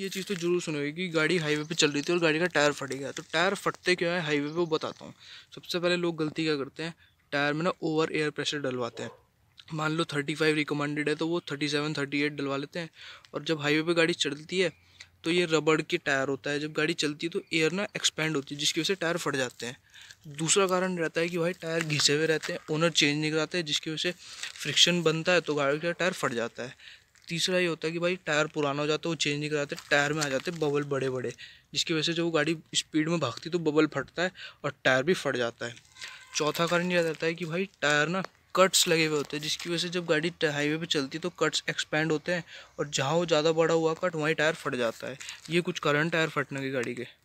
ये चीज़ तो जरूर सुनो कि गाड़ी हाईवे पे चल रही थी और गाड़ी का टायर फट गया तो टायर फटते क्यों है हाईवे पे वो बताता हूँ सबसे पहले लोग गलती क्या करते हैं टायर में ना ओवर एयर प्रेशर डलवाते हैं मान लो थर्टी फाइव रिकमेंडेड है तो वो थर्टी सेवन थर्टी एट डलवा लेते हैं और जब हाईवे पर गाड़ी चलती है तो ये रबड़ के टायर होता है जब गाड़ी चलती है तो एयर ना एक्सपेंड होती है जिसकी वजह से टायर फट जाते हैं दूसरा कारण रहता है कि भाई टायर घिसे हुए रहते हैं ओनर चेंज नहीं कराते जिसकी वजह से फ्रिक्शन बनता है तो गाड़ी का टायर फट जाता है तीसरा ये होता है कि भाई टायर पुराना हो जाता है वो चेंज नहीं कराते टायर में आ जाते बबल बड़े बड़े जिसकी वजह से जब वो गाड़ी स्पीड में भागती तो बबल फटता है और टायर भी फट जाता है चौथा कारण यह रहता है कि भाई टायर ना कट्स लगे हुए होते हैं जिसकी वजह से जब गाड़ी हाईवे पे चलती है तो कट्स एक्सपेंड होते हैं और जहाँ वो ज़्यादा बड़ा हुआ कट वहीं टायर फट जाता है ये कुछ कारण टायर फटने की गाड़ी के